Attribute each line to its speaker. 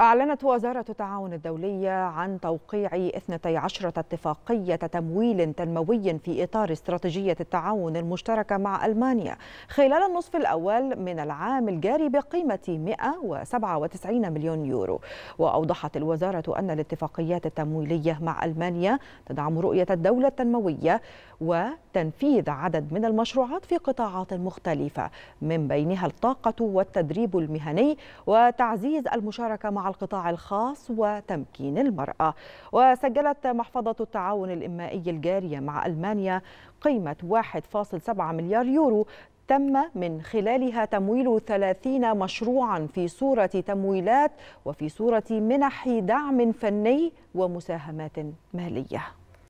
Speaker 1: أعلنت وزارة التعاون الدولية عن توقيع 12 اتفاقية تمويل تنموي في إطار استراتيجية التعاون المشتركة مع ألمانيا خلال النصف الأول من العام الجاري بقيمة 197 مليون يورو وأوضحت الوزارة أن الاتفاقيات التمويلية مع ألمانيا تدعم رؤية الدولة التنموية وتنفيذ عدد من المشروعات في قطاعات مختلفة من بينها الطاقة والتدريب المهني وتعزيز المشاركة مع القطاع الخاص وتمكين المرأة وسجلت محفظة التعاون الإمائي الجارية مع ألمانيا قيمة 1.7 مليار يورو تم من خلالها تمويل 30 مشروعا في صورة تمويلات وفي صورة منح دعم فني ومساهمات مالية